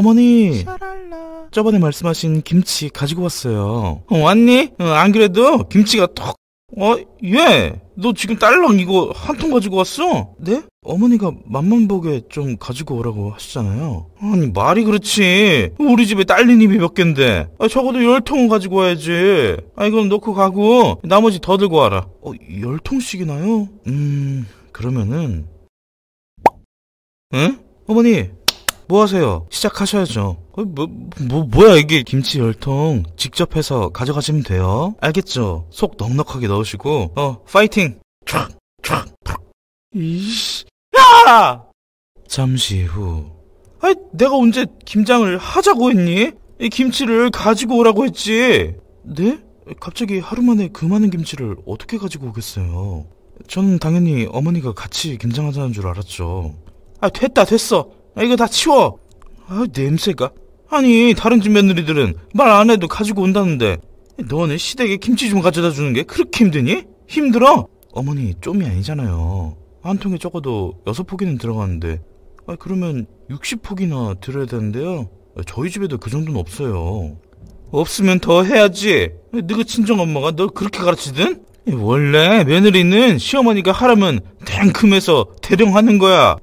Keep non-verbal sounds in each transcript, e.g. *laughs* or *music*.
어머니 샤랄라. 저번에 말씀하신 김치 가지고 왔어요 어, 왔니? 어, 안 그래도 김치가 턱. 어, 예. 너 지금 딸랑 이거 한 통 가지고 왔어? 네? 어머니가 맛만 보게 좀 가지고 오라고 하시잖아요. 아니, 말이 그렇지. 우리 집에 딸린 입이 몇 갠데. 아, 적어도 열 통은 가지고 와야지. 아니, 그 놓고 가고, 나머지 더 들고 와라. 어, 열 통씩이나요? 음, 그러면은. 응? 어머니, 뭐 하세요? 시작하셔야죠. 어, 뭐, 뭐, 뭐야 이게 김치 열통 직접 해서 가져가시면 돼요. 알겠죠? 속 넉넉하게 넣으시고 어 파이팅! 촥! 촥! 이씨 야! 잠시 후 아이 내가 언제 김장을 하자고 했니? 이 김치를 가지고 오라고 했지 네? 갑자기 하루 만에 그 많은 김치를 어떻게 가지고 오겠어요? 저는 당연히 어머니가 같이 김장하자는 줄 알았죠. 아 됐다 됐어 아, 이거 다 치워. 아, 냄새가. 아니, 다른 집 며느리들은 말 안 해도 가지고 온다는데. 너네 시댁에 김치 좀 가져다 주는 게 그렇게 힘드니? 힘들어? 어머니, 좀이 아니잖아요. 한 통에 적어도 여섯 포기는 들어가는데. 아, 그러면 육십 포기나 들어야 되는데요. 저희 집에도 그 정도는 없어요. 없으면 더 해야지. 너희 친정엄마가 너 그렇게 가르치든? 원래 며느리는 시어머니가 하라면 댕큼해서 대령하는 거야.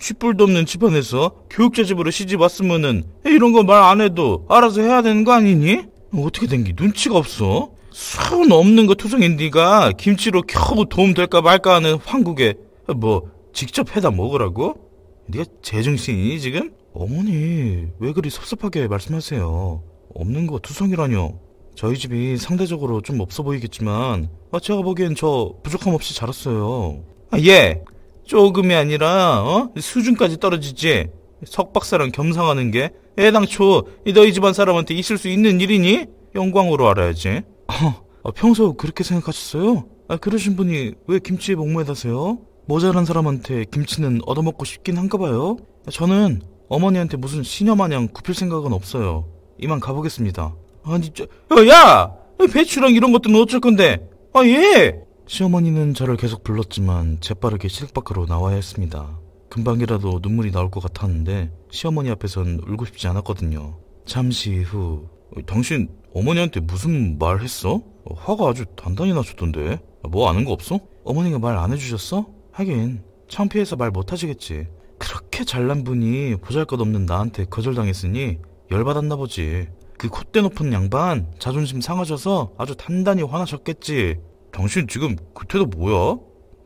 쥐뿔도 없는 집안에서 교육자 집으로 시집 왔으면은 이런 거 말 안 해도 알아서 해야 되는 거 아니니? 어떻게 된 게 눈치가 없어? 손 없는 거 투성인 네가 김치로 겨우 도움 될까 말까 하는 황국에 뭐 직접 해다 먹으라고? 네가 제정신이니 지금? 어머니 왜 그리 섭섭하게 말씀하세요 없는 거 투성이라뇨 저희 집이 상대적으로 좀 없어 보이겠지만 제가 보기엔 저 부족함 없이 자랐어요 아, 예 조금이 아니라 어? 수준까지 떨어지지. 석 박사랑 겸상하는 게 애당초 너희 집안 사람한테 있을 수 있는 일이니? 영광으로 알아야지. 아, 평소 그렇게 생각하셨어요? 아, 그러신 분이 왜 김치에 목매다세요? 모자란 사람한테 김치는 얻어먹고 싶긴 한가 봐요. 저는 어머니한테 무슨 시녀 마냥 굽힐 생각은 없어요. 이만 가보겠습니다. 아니, 저, 야! 배추랑 이런 것들은 어쩔 건데? 아, 예! 시어머니는 저를 계속 불렀지만 재빠르게 시댁 밖으로 나와야 했습니다. 금방이라도 눈물이 나올 것 같았는데 시어머니 앞에선 울고 싶지 않았거든요. 잠시 후 당신 어머니한테 무슨 말 했어? 화가 아주 단단히 나셨던데 뭐 아는 거 없어? 어머니가 말 안 해주셨어? 하긴 창피해서 말 못하시겠지 그렇게 잘난 분이 보잘것없는 나한테 거절당했으니 열받았나 보지 그 콧대 높은 양반 자존심 상하셔서 아주 단단히 화나셨겠지 당신 지금 그 태도 뭐야?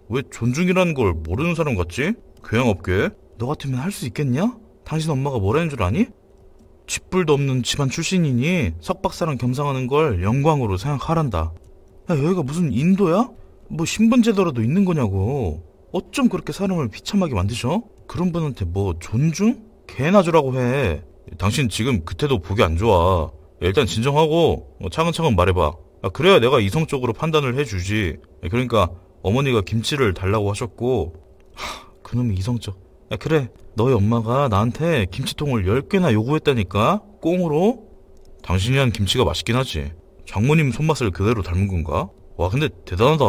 왜 존중이라는 걸 모르는 사람 같지? 교양업계 너 같으면 할 수 있겠냐? 당신 엄마가 뭐라는 줄 아니? 집불도 없는 집안 출신이니 석박사랑 겸상하는 걸 영광으로 생각하란다. 야, 여기가 무슨 인도야? 뭐 신분제도라도 있는 거냐고. 어쩜 그렇게 사람을 비참하게 만드셔? 그런 분한테 뭐 존중? 개나 주라고 해. 당신 지금 그태도 보기 안 좋아. 일단 진정하고 뭐 차근차근 말해봐. 아, 그래야 내가 이성적으로 판단을 해주지. 예, 그러니까 어머니가 김치를 달라고 하셨고 하, 그놈이 이성적. 아, 그래 너희 엄마가 나한테 김치통을 10개나 요구했다니까? 꽁으로? 당신이 한 김치가 맛있긴 하지. 장모님 손맛을 그대로 닮은 건가? 와 근데 대단하다.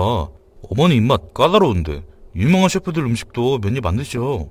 어머니 입맛 까다로운데 유명한 셰프들 음식도 몇 입 안드셔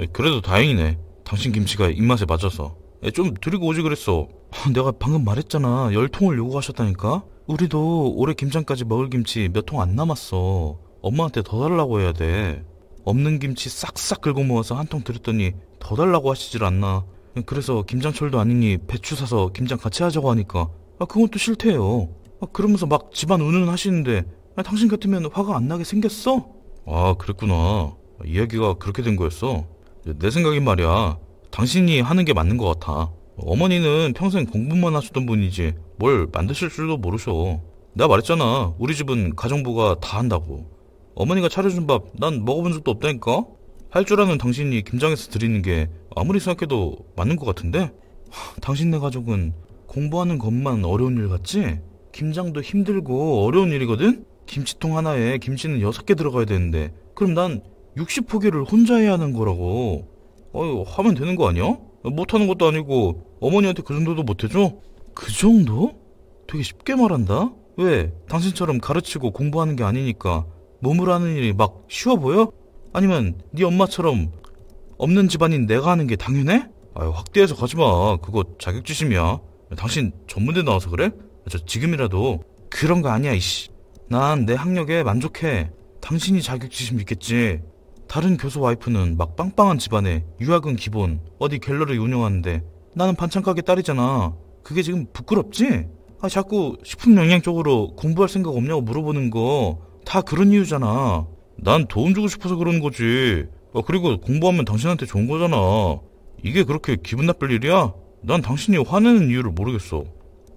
예, 그래도 다행이네. 당신 김치가 입맛에 맞아서. 예, 좀 드리고 오지 그랬어. 내가 방금 말했잖아. 열통을 요구하셨다니까? 우리도 올해 김장까지 먹을 김치 몇 통 안 남았어. 엄마한테 더 달라고 해야 돼. 없는 김치 싹싹 긁어 모아서 한 통 드렸더니 더 달라고 하시질 않나. 그래서 김장철도 아니니 배추 사서 김장 같이 하자고 하니까 아 그건 또 싫대요. 아, 그러면서 막 집안 운운 하시는데 아, 당신 같으면 화가 안 나게 생겼어? 아 그랬구나. 아, 이야기가 그렇게 된 거였어. 내 생각엔 말이야. 당신이 하는 게 맞는 것 같아. 어머니는 평생 공부만 하시던 분이지 뭘 만드실 줄도 모르셔. 내가 말했잖아. 우리 집은 가정부가 다 한다고. 어머니가 차려준 밥 난 먹어본 적도 없다니까? 할 줄 아는 당신이 김장해서 드리는 게 아무리 생각해도 맞는 것 같은데? 하, 당신네 가족은 공부하는 것만 어려운 일 같지? 김장도 힘들고 어려운 일이거든? 김치통 하나에 김치는 6개 들어가야 되는데 그럼 난 60포기를 혼자 해야 하는 거라고 어휴 하면 되는 거 아니야? 못하는 것도 아니고 어머니한테 그 정도도 못해줘? 그 정도? 되게 쉽게 말한다? 왜? 당신처럼 가르치고 공부하는 게 아니니까 몸으로 하는 일이 막 쉬워 보여? 아니면 네 엄마처럼 없는 집안인 내가 하는 게 당연해? 아유 확대해서 가지마 그거 자격지심이야 당신 전문대 나와서 그래? 저 지금이라도 그런 거 아니야 이씨 난 내 학력에 만족해 당신이 자격지심 있겠지 다른 교수 와이프는 막 빵빵한 집안에 유학은 기본 어디 갤러리 운영하는데 나는 반찬 가게 딸이잖아. 그게 지금 부끄럽지? 아 자꾸 식품 영양 쪽으로 공부할 생각 없냐고 물어보는 거 다 그런 이유잖아. 난 도움 주고 싶어서 그러는 거지. 아 그리고 공부하면 당신한테 좋은 거잖아. 이게 그렇게 기분 나쁠 일이야? 난 당신이 화내는 이유를 모르겠어.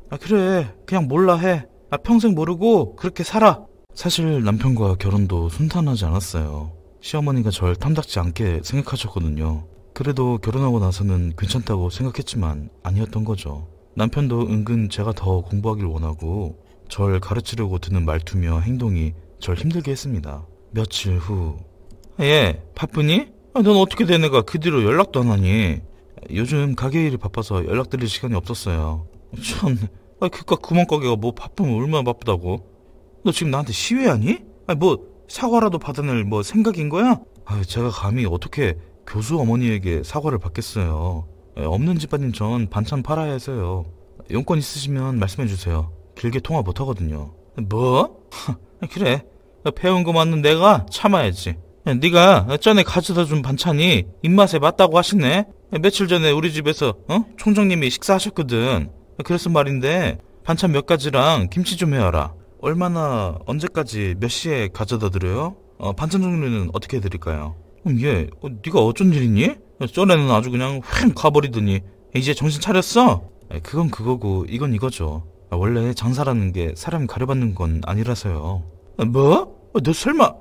아 그래 그냥 몰라 해. 아 평생 모르고 그렇게 살아. 사실 남편과 결혼도 순탄하지 않았어요. 시어머니가 절 탐탁지 않게 생각하셨거든요. 그래도 결혼하고 나서는 괜찮다고 생각했지만 아니었던 거죠. 남편도 은근 제가 더 공부하길 원하고 절 가르치려고 드는 말투며 행동이 절 힘들게 했습니다. 며칠 후 예, 바쁘니? 아, 넌 어떻게 된 애가 그 뒤로 연락도 안 하니? 요즘 가게 일이 바빠서 연락드릴 시간이 없었어요. 참, 아, 그깟 구멍가게가 뭐 바쁘면 얼마나 바쁘다고? 너 지금 나한테 시위하니? 아니 뭐 사과라도 받아낼 뭐 생각인 거야? 아유, 제가 감히 어떻게 교수 어머니에게 사과를 받겠어요. 예, 없는 집안인 전 반찬 팔아야 해서요. 용건 있으시면 말씀해 주세요. 길게 통화 못 하거든요. 뭐? 그래. 배운 거 맞는 내가 참아야지. 예, 네가 전에 가져다 준 반찬이 입맛에 맞다고 하시네. 예, 며칠 전에 우리 집에서 어? 총장님이 식사하셨거든. 그래서 말인데 반찬 몇 가지랑 김치 좀 해와라. 얼마나 언제까지 몇 시에 가져다 드려요? 어, 반찬 종류는 어떻게 해드릴까요? 그얘 어, 어, 네가 어쩐 일이니? 쩌레는 아주 그냥 휙 가버리더니 이제 정신 차렸어? 그건 그거고 이건 이거죠 아, 원래 장사라는 게 사람 가려받는 건 아니라서요 아, 뭐? 어, 너 설마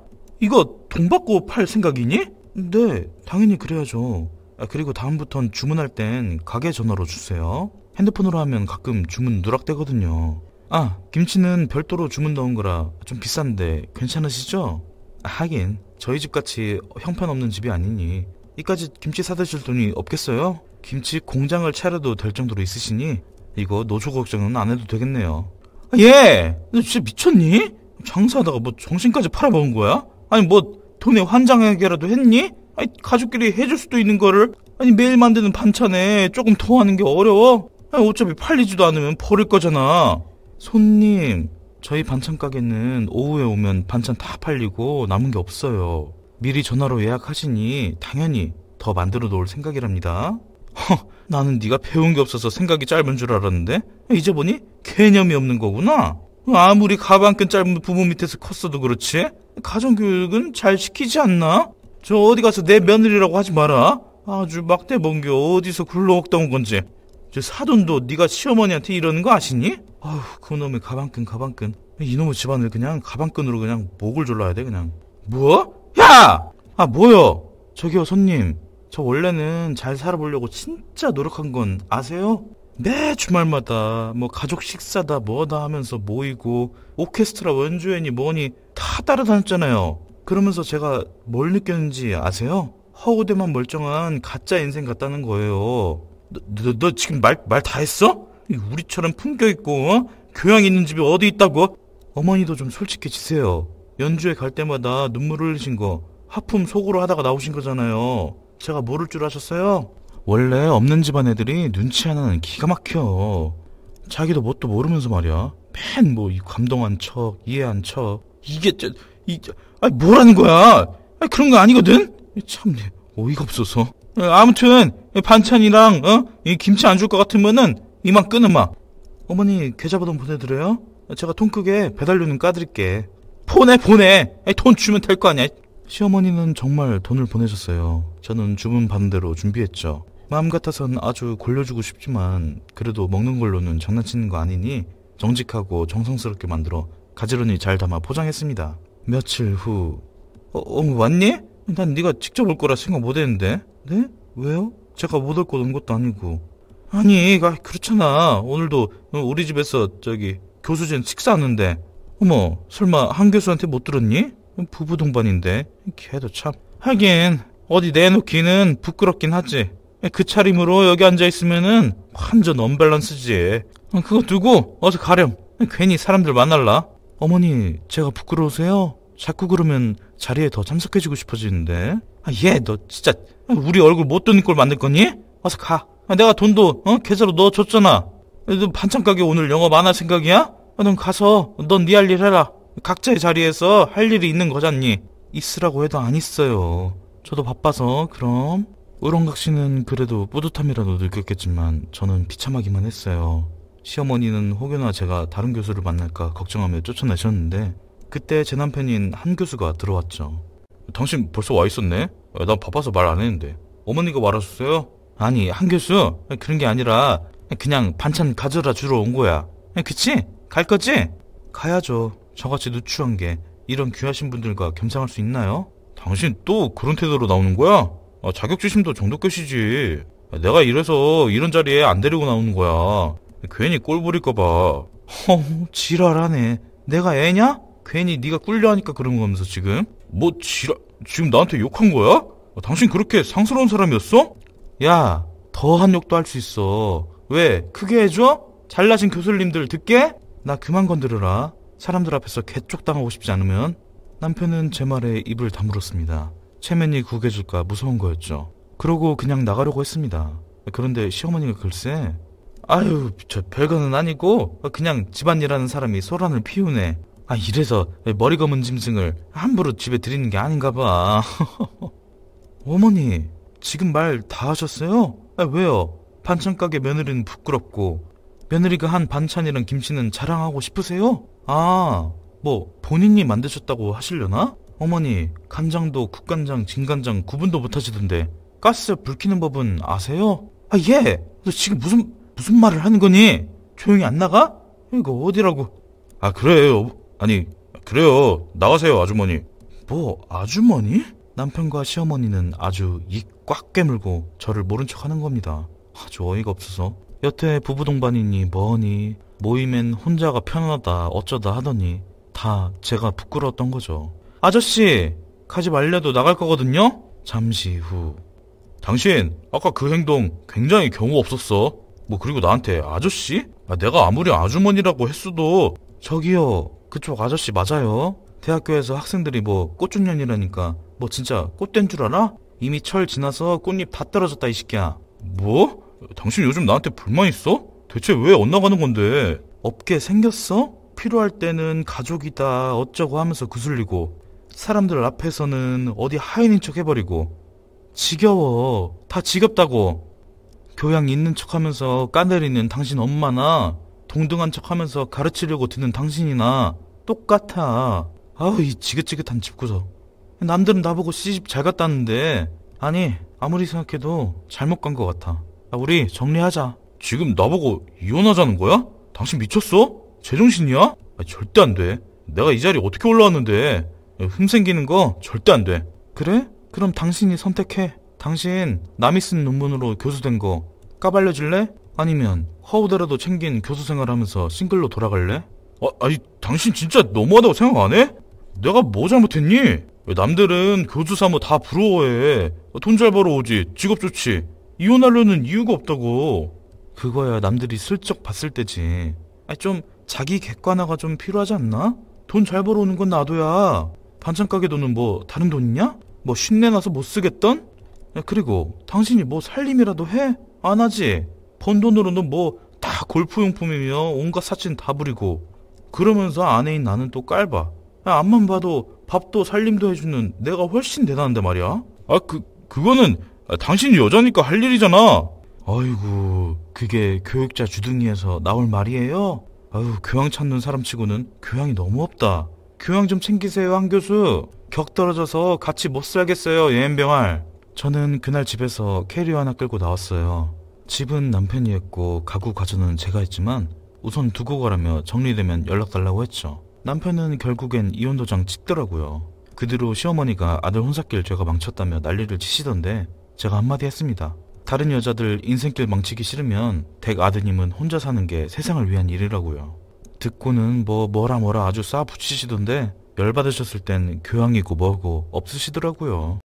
이거 돈 받고 팔 생각이니? 네 당연히 그래야죠 아, 그리고 다음부턴 주문할 땐 가게 전화로 주세요 핸드폰으로 하면 가끔 주문 누락되거든요 아, 김치는 별도로 주문 넣은 거라 좀 비싼데 괜찮으시죠? 하긴 저희 집같이 형편없는 집이 아니니 이까지 김치 사드실 돈이 없겠어요? 김치 공장을 차려도 될 정도로 있으시니 이거 노조 걱정은 안 해도 되겠네요. 아, 예! 너 진짜 미쳤니? 장사하다가 뭐 정신까지 팔아먹은 거야? 아니 뭐 돈에 환장하게라도 했니? 아니 가족끼리 해줄 수도 있는 거를 아니 매일 만드는 반찬에 조금 더하는 게 어려워? 아니 어차피 팔리지도 않으면 버릴 거잖아. 손님, 저희 반찬 가게는 오후에 오면 반찬 다 팔리고 남은 게 없어요. 미리 전화로 예약하시니 당연히 더 만들어 놓을 생각이랍니다. 허, 나는 네가 배운 게 없어서 생각이 짧은 줄 알았는데 이제 보니 개념이 없는 거구나. 아무리 가방끈 짧은 부모 밑에서 컸어도 그렇지 가정교육은 잘 시키지 않나? 저 어디 가서 내 며느리라고 하지 마라. 아주 막대 먼교 어디서 굴러먹다 온 건지. 저 사돈도 네가 시어머니한테 이러는 거 아시니? 아휴 그놈의 가방끈 가방끈 이놈의 집안을 그냥 가방끈으로 그냥 목을 졸라야 돼 그냥 뭐? 야! 아 뭐요? 저기요 손님 저 원래는 잘 살아보려고 진짜 노력한 건 아세요? 매 네, 주말마다 뭐 가족 식사다 뭐다 하면서 모이고 오케스트라 원주연이 뭐니 다 따라다녔잖아요 그러면서 제가 뭘 느꼈는지 아세요? 허우대만 멀쩡한 가짜 인생 같다는 거예요 너, 너, 너 지금 말, 말 다 했어? 우리처럼 품격있고 어? 교양 있는 집이 어디 있다고? 어머니도 좀 솔직해지세요. 연주회 갈 때마다 눈물 흘리신 거 하품 속으로 하다가 나오신 거잖아요. 제가 모를 줄 아셨어요? 원래 없는 집안 애들이 눈치 하나는 기가 막혀. 자기도 뭣도 모르면서 말이야. 맨 뭐 이 감동한 척, 이해한 척. 이게 저, 이, 아니 뭐라는 거야? 아니 그런 거 아니거든? 참 어이가 없어서. 아무튼 반찬이랑 어? 이 김치 안 줄 것 같으면은 이만 끊음아. 어머니 계좌번호 보내드려요? 제가 통 크게 배달료는 까드릴게. 보내 보내. 아니, 돈 주면 될 거 아니야. 시어머니는 정말 돈을 보내셨어요. 저는 주문 반대로 준비했죠. 마음 같아선 아주 골려주고 싶지만 그래도 먹는 걸로는 장난치는 거 아니니 정직하고 정성스럽게 만들어 가지런히 잘 담아 포장했습니다. 며칠 후 어, 어 왔니? 난 네가 직접 올 거라 생각 못 했는데. 네? 왜요? 제가 못 올거온 것도 아니고 아니, 그렇잖아. 오늘도 우리 집에서 저기 교수진 식사하는데. 어머, 설마 한 교수한테 못 들었니? 부부 동반인데. 걔도 참. 하긴 어디 내놓기는 부끄럽긴 하지. 그 차림으로 여기 앉아있으면은 완전 언밸런스지. 그거 두고 어서 가렴. 괜히 사람들 만날라. 어머니, 제가 부끄러우세요? 자꾸 그러면 자리에 더 참석해주고 싶어지는데. 아, 얘, 너 진짜 우리 얼굴 못 듣는 꼴 만들 거니? 어서 가. 아, 내가 돈도 어? 계좌로 넣어줬잖아. 반찬 가게 오늘 영업 안 할 생각이야? 아, 넌 가서 넌네할 일 해라. 각자의 자리에서 할 일이 있는 거잖니. 있으라고 해도 안 있어요. 저도 바빠서 그럼. 우렁각 씨는 그래도 뿌듯함이라도 느꼈겠지만 저는 비참하기만 했어요. 시어머니는 혹여나 제가 다른 교수를 만날까 걱정하며 쫓아내셨는데 그때 제 남편인 한 교수가 들어왔죠. 당신 벌써 와 있었네? 아, 난 바빠서 말 안 했는데. 어머니가 말하셨어요? 아니 한 교수 그런 게 아니라 그냥 반찬 가져다 주러 온 거야 그치? 갈 거지? 가야죠 저같이 누추한 게 이런 귀하신 분들과 겸상할 수 있나요? 당신 또 그런 태도로 나오는 거야? 아, 자격지심도 정도 끝이지 내가 이래서 이런 자리에 안 데리고 나오는 거야 괜히 꼴 부릴까봐 허 지랄하네 내가 애냐? 괜히 네가 꿀려하니까 그런 거면서 지금 뭐 지랄 지금 나한테 욕한 거야? 아, 당신 그렇게 상스러운 사람이었어? 야, 더 한 욕도 할 수 있어. 왜? 크게 해줘? 잘나신 교수님들 듣게? 나 그만 건드려라. 사람들 앞에서 개쪽당하고 싶지 않으면. 남편은 제 말에 입을 다물었습니다. 체면이 구겨질까 무서운 거였죠. 그러고 그냥 나가려고 했습니다. 그런데 시어머니가 글쎄, 아유, 저 별거는 아니고, 그냥 집안일하는 사람이 소란을 피우네. 아, 이래서 머리 검은 짐승을 함부로 집에 들이는 게 아닌가 봐. *laughs* 어머니, 지금 말 다 하셨어요? 아, 왜요? 반찬 가게 며느리는 부끄럽고 며느리가 한 반찬이랑 김치는 자랑하고 싶으세요? 아, 뭐 본인이 만드셨다고 하시려나? 어머니, 간장도 국간장, 진간장 구분도 못하시던데 가스 불키는 법은 아세요? 아, 예. 너 지금 무슨 무슨 말을 하는 거니? 조용히 안 나가? 이거 어디라고? 아, 그래요. 아니, 그래요. 나가세요, 아주머니. 뭐 아주머니? 남편과 시어머니는 아주 입 꽉 깨물고 저를 모른 척 하는 겁니다. 아주 어이가 없어서. 여태 부부 동반이니 뭐니 모임엔 혼자가 편하다 어쩌다 하더니 다 제가 부끄러웠던 거죠. 아저씨! 가지 말래도 나갈 거거든요? 잠시 후. 당신, 아까 그 행동 굉장히 경우 없었어. 뭐, 그리고 나한테 아저씨? 아, 내가 아무리 아주머니라고 했어도. 저기요, 그쪽 아저씨 맞아요? 대학교에서 학생들이 뭐, 꽃중년이라니까 뭐 진짜 꽃된 줄 알아? 이미 철 지나서 꽃잎 다 떨어졌다 이 새끼야 뭐? 당신 요즘 나한테 불만 있어? 대체 왜 엇나가는 건데? 업계 생겼어? 필요할 때는 가족이다 어쩌고 하면서 그슬리고 사람들 앞에서는 어디 하인인 척 해버리고 지겨워 다 지겹다고 교양 있는 척 하면서 까내리는 당신 엄마나 동등한 척 하면서 가르치려고 드는 당신이나 똑같아 아우 이 지긋지긋한 집구석 남들은 나보고 시집 잘 갔다는데 아니 아무리 생각해도 잘못 간 것 같아. 야, 우리 정리하자. 지금 나보고 이혼하자는 거야? 당신 미쳤어? 제정신이야? 아, 절대 안 돼. 내가 이 자리에 어떻게 올라왔는데. 흠 생기는 거 절대 안 돼. 그래? 그럼 당신이 선택해. 당신 남이 쓴 논문으로 교수된 거 까발려줄래? 아니면 허우더라도 챙긴 교수 생활하면서 싱글로 돌아갈래? 아, 아니 당신 진짜 너무하다고 생각 안 해? 내가 뭐 잘못했니? 남들은 교수 사모 다 부러워해. 돈 잘 벌어오지, 직업 좋지. 이혼하려는 이유가 없다고. 그거야 남들이 슬쩍 봤을 때지. 아니 좀 자기 객관화가 좀 필요하지 않나? 돈 잘 벌어오는 건 나도야. 반찬 가게 돈은 뭐 다른 돈이냐? 뭐 쉰내 나서 못 쓰겠던? 야, 그리고 당신이 뭐 살림이라도 해? 안 하지. 번 돈으로는 뭐 다 골프용품이며 온갖 사진다 부리고 그러면서 아내인 나는 또 깔봐. 야, 앞만 봐도 밥도 살림도 해주는 내가 훨씬 대단한데 말이야. 아, 그, 그거는 당신 여자니까 할 일이잖아. 아이고, 그게 교육자 주둥이에서 나올 말이에요? 아유, 교양 찾는 사람 치고는 교양이 너무 없다. 교양 좀 챙기세요, 한 교수. 격 떨어져서 같이 못 살겠어요, 예엠병알. 저는 그날 집에서 캐리어 하나 끌고 나왔어요. 집은 남편이 했고 가구 가전은 제가 했지만 우선 두고 가라며 정리되면 연락 달라고 했죠. 남편은 결국엔 이혼 도장 찍더라고요. 그 뒤로 시어머니가 아들 혼사길 제가 망쳤다며 난리를 치시던데 제가 한마디 했습니다. 다른 여자들 인생길 망치기 싫으면 댁 아드님은 혼자 사는 게 세상을 위한 일이라고요. 듣고는 뭐 뭐라 뭐라 아주 싸 붙이시던데 열받으셨을 땐 교양이고 뭐고 없으시더라고요.